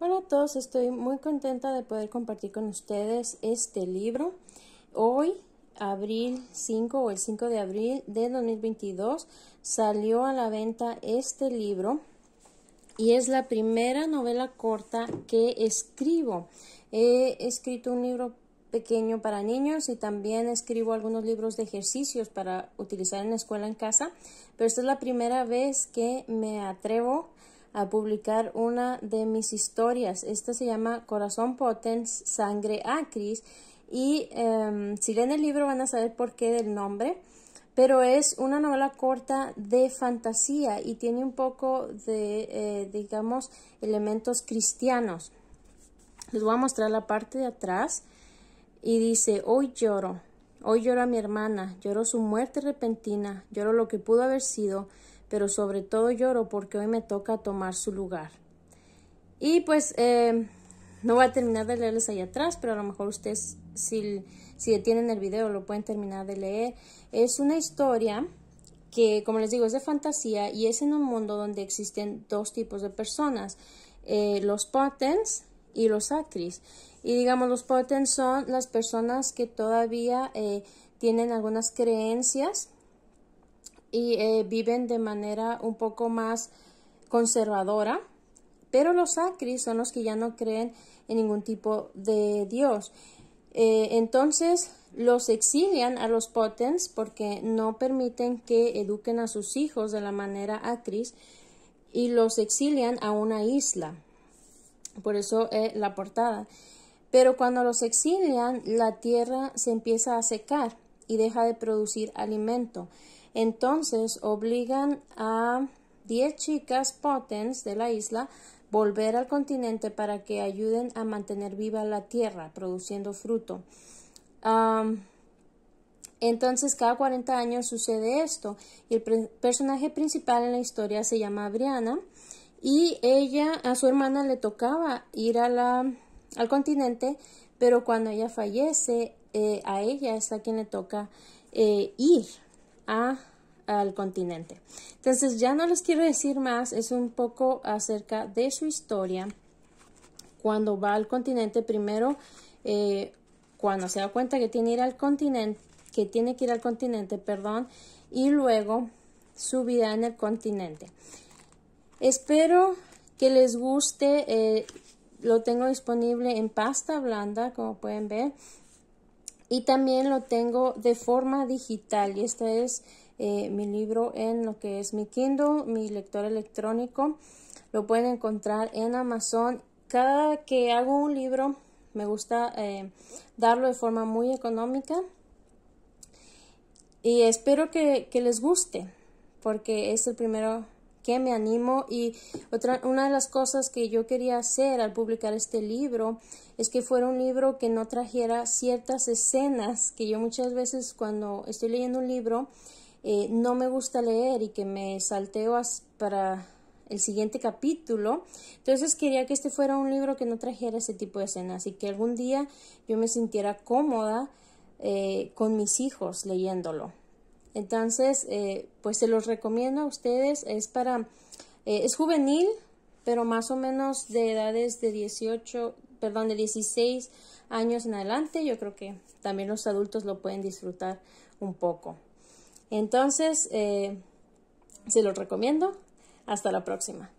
Hola a todos, estoy muy contenta de poder compartir con ustedes este libro. Hoy, abril 5 o el 5 de abril de 2022, salió a la venta este libro y es la primera novela corta que escribo. He escrito un libro pequeño para niños y también escribo algunos libros de ejercicios para utilizar en la escuela en casa, pero esta es la primera vez que me atrevo a publicar una de mis historias. Esta se llama Corazón Potens, Sangre Acris. Y em, si leen el libro van a saber por qué del nombre. Pero es una novela corta de fantasía y tiene un poco de, eh, digamos, elementos cristianos. Les voy a mostrar la parte de atrás. Y dice, hoy lloro, hoy lloro a mi hermana, lloro su muerte repentina, lloro lo que pudo haber sido pero sobre todo lloro porque hoy me toca tomar su lugar. Y pues eh, no voy a terminar de leerles ahí atrás, pero a lo mejor ustedes si, si detienen el video lo pueden terminar de leer. Es una historia que, como les digo, es de fantasía y es en un mundo donde existen dos tipos de personas, eh, los potens y los acris. Y digamos, los potens son las personas que todavía eh, tienen algunas creencias y eh, viven de manera un poco más conservadora, pero los acris son los que ya no creen en ningún tipo de Dios. Eh, entonces los exilian a los potens porque no permiten que eduquen a sus hijos de la manera acris y los exilian a una isla. Por eso es eh, la portada. Pero cuando los exilian, la tierra se empieza a secar y deja de producir alimento. Entonces obligan a diez chicas potens de la isla volver al continente para que ayuden a mantener viva la tierra produciendo fruto. entonces cada 40 años sucede esto y el personaje principal en la historia se llama Brianna y ella a su hermana le tocaba ir al continente pero cuando ella fallece eh, a ella es a quien le toca eh, ir al continente. Entonces ya no les quiero decir más, es un poco acerca de su historia. Cuando va al continente, primero, eh, cuando se da cuenta que tiene, ir al continente, que tiene que ir al continente, perdón, y luego su vida en el continente. Espero que les guste. Eh, lo tengo disponible en pasta blanda, como pueden ver y también lo tengo de forma digital y este es eh, mi libro en lo que es mi Kindle, mi lector electrónico. Lo pueden encontrar en Amazon. Cada que hago un libro me gusta eh, darlo de forma muy económica y espero que, que les guste porque es el primero que me animo y otra una de las cosas que yo quería hacer al publicar este libro es que fuera un libro que no trajera ciertas escenas que yo muchas veces cuando estoy leyendo un libro eh, no me gusta leer y que me salteo para el siguiente capítulo. Entonces quería que este fuera un libro que no trajera ese tipo de escenas y que algún día yo me sintiera cómoda eh, con mis hijos leyéndolo. Entonces, eh, pues se los recomiendo a ustedes. Es para, eh, es juvenil, pero más o menos de edades de 18, perdón, de 16 años en adelante. Yo creo que también los adultos lo pueden disfrutar un poco. Entonces, eh, se los recomiendo. Hasta la próxima.